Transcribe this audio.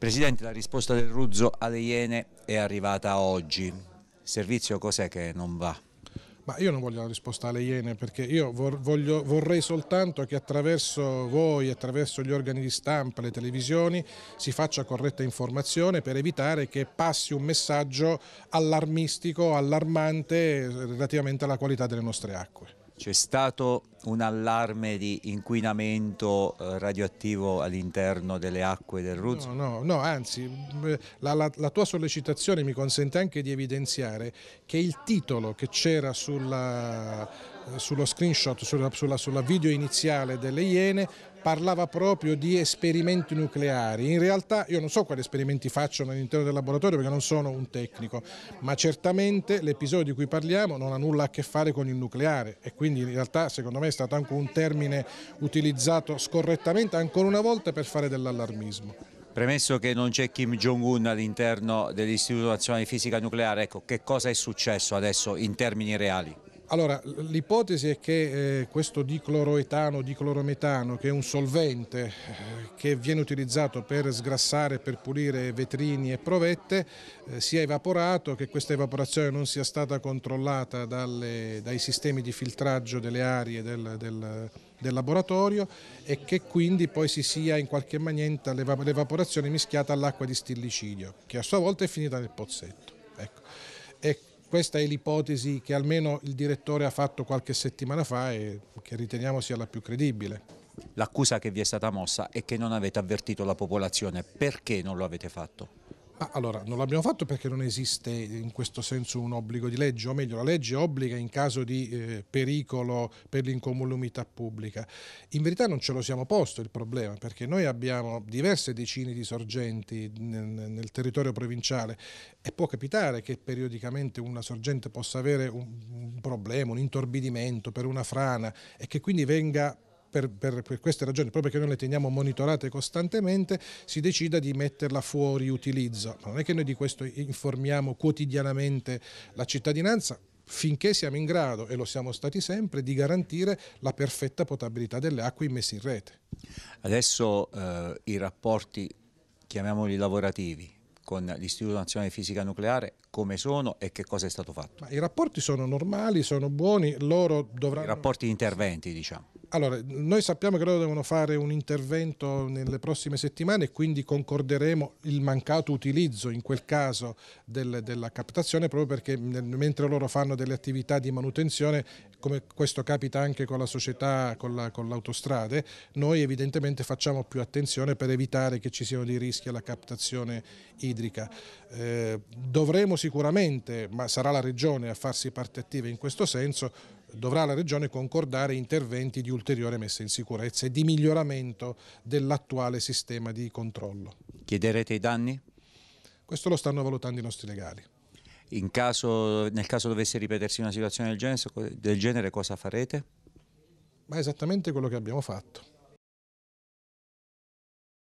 Presidente, la risposta del Ruzzo alle Iene è arrivata oggi. Servizio cos'è che non va? Ma io non voglio la risposta alle Iene perché io voglio, vorrei soltanto che attraverso voi, attraverso gli organi di stampa, le televisioni, si faccia corretta informazione per evitare che passi un messaggio allarmistico, allarmante eh, relativamente alla qualità delle nostre acque. C'è stato un allarme di inquinamento eh, radioattivo all'interno delle acque del Ruzzo? No, no, no anzi, eh, la, la, la, tua sollecitazione mi consente anche di evidenziare che il titolo che c'era sulla sullo screenshot, sulla, sulla, sulla video iniziale delle Iene, parlava proprio di esperimenti nucleari. In realtà io non so quali esperimenti facciano all'interno del laboratorio perché non sono un tecnico, ma certamente l'episodio di cui parliamo non ha nulla a che fare con il nucleare e quindi in realtà secondo me è stato anche un termine utilizzato scorrettamente ancora una volta per fare dell'allarmismo. Premesso che non c'è Kim Jong-un all'interno dell'Istituto Nazionale di Fisica Nucleare, ecco, che cosa è successo adesso in termini reali? Allora, l'ipotesi è che eh, questo dicloroetano, diclorometano, che è un solvente eh, che viene utilizzato per sgrassare, per pulire vetrini e provette, eh, sia evaporato, che questa evaporazione non sia stata controllata dalle, dai sistemi di filtraggio delle aree del, del, del laboratorio e che quindi poi si sia in qualche maniera l'evaporazione mischiata all'acqua di stillicidio, che a sua volta è finita nel pozzetto. Ecco. E questa è l'ipotesi che almeno il direttore ha fatto qualche settimana fa e che riteniamo sia la più credibile. L'accusa che vi è stata mossa è che non avete avvertito la popolazione. Perché non lo avete fatto? Ma allora, non l'abbiamo fatto perché non esiste in questo senso un obbligo di legge, o meglio, la legge obbliga in caso di eh, pericolo per l'incomunità pubblica. In verità non ce lo siamo posto il problema, perché noi abbiamo diverse decine di sorgenti nel, nel territorio provinciale e può capitare che periodicamente una sorgente possa avere un, un problema, un intorbidimento per una frana e che quindi venga per, per, per, queste ragioni, proprio perché noi le teniamo monitorate costantemente, si decida di metterla fuori utilizzo. Ma non è che noi di questo informiamo quotidianamente la cittadinanza, finché siamo in grado, e lo siamo stati sempre, di garantire la perfetta potabilità delle acque immesse in rete. Adesso eh, i rapporti, chiamiamoli lavorativi, con l'Istituto Nazionale di Fisica Nucleare, come sono e che cosa è stato fatto? Ma I rapporti sono normali, sono buoni, loro dovranno... I rapporti interventi, diciamo allora, noi sappiamo che loro devono fare un intervento nelle prossime settimane e quindi concorderemo il mancato utilizzo in quel caso del, della captazione proprio perché mentre loro fanno delle attività di manutenzione, come questo capita anche con la società, con, la, con l'autostrade, noi evidentemente facciamo più attenzione per evitare che ci siano dei rischi alla captazione idrica. Eh, dovremo sicuramente, ma sarà la Regione a farsi parte attiva in questo senso, dovrà la Regione concordare interventi di ulteriore messa in sicurezza e di miglioramento dell'attuale sistema di controllo. Chiederete i danni? Questo lo stanno valutando i nostri legali. Caso, nel caso dovesse ripetersi una situazione del genere, del genere cosa farete? Ma esattamente quello che abbiamo fatto.